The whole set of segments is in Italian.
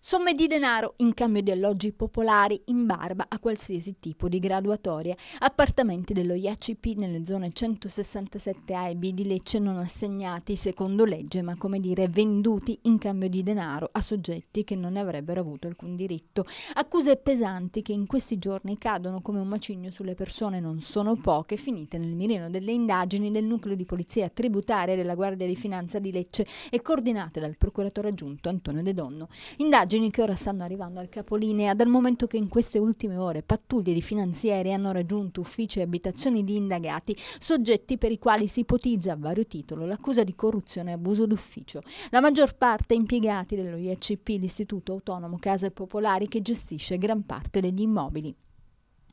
Somme di denaro in cambio di alloggi popolari in barba a qualsiasi tipo di graduatoria. Appartamenti dello IACP nelle zone 167A e B di Lecce non assegnati secondo legge, ma come dire venduti in cambio di denaro a soggetti che non ne avrebbero avuto alcun diritto. Accuse pesanti che in questi giorni cadono come un macigno sulle persone non sono poche, finite nel mirino delle indagini del nucleo di polizia tributaria della Guardia di Finanza di Lecce e coordinate dal procuratore aggiunto Antonio De Donno. Indagini indagini che ora stanno arrivando al capolinea dal momento che in queste ultime ore pattuglie di finanzieri hanno raggiunto uffici e abitazioni di indagati, soggetti per i quali si ipotizza a vario titolo l'accusa di corruzione e abuso d'ufficio. La maggior parte impiegati dello IACP, l'Istituto Autonomo Case Popolari, che gestisce gran parte degli immobili.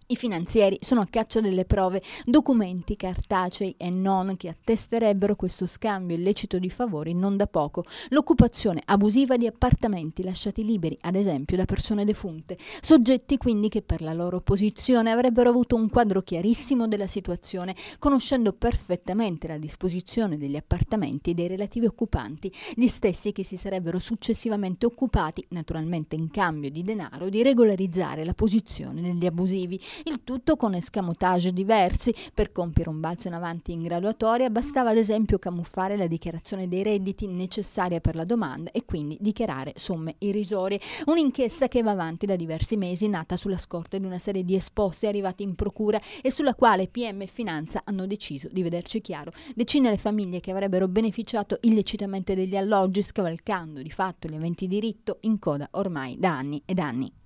I finanzieri sono a caccia delle prove, documenti cartacei e non che attesterebbero questo scambio illecito di favori non da poco, l'occupazione abusiva di appartamenti lasciati liberi, ad esempio, da persone defunte, soggetti quindi che per la loro posizione avrebbero avuto un quadro chiarissimo della situazione, conoscendo perfettamente la disposizione degli appartamenti e dei relativi occupanti, gli stessi che si sarebbero successivamente occupati, naturalmente in cambio di denaro, di regolarizzare la posizione degli abusivi il tutto con escamotage diversi. Per compiere un balzo in avanti in graduatoria bastava ad esempio camuffare la dichiarazione dei redditi necessaria per la domanda e quindi dichiarare somme irrisorie. Un'inchiesta che va avanti da diversi mesi, nata sulla scorta di una serie di esposti arrivati in procura e sulla quale PM e Finanza hanno deciso di vederci chiaro. Decine le famiglie che avrebbero beneficiato illecitamente degli alloggi, scavalcando di fatto gli eventi diritto in coda ormai da anni ed anni.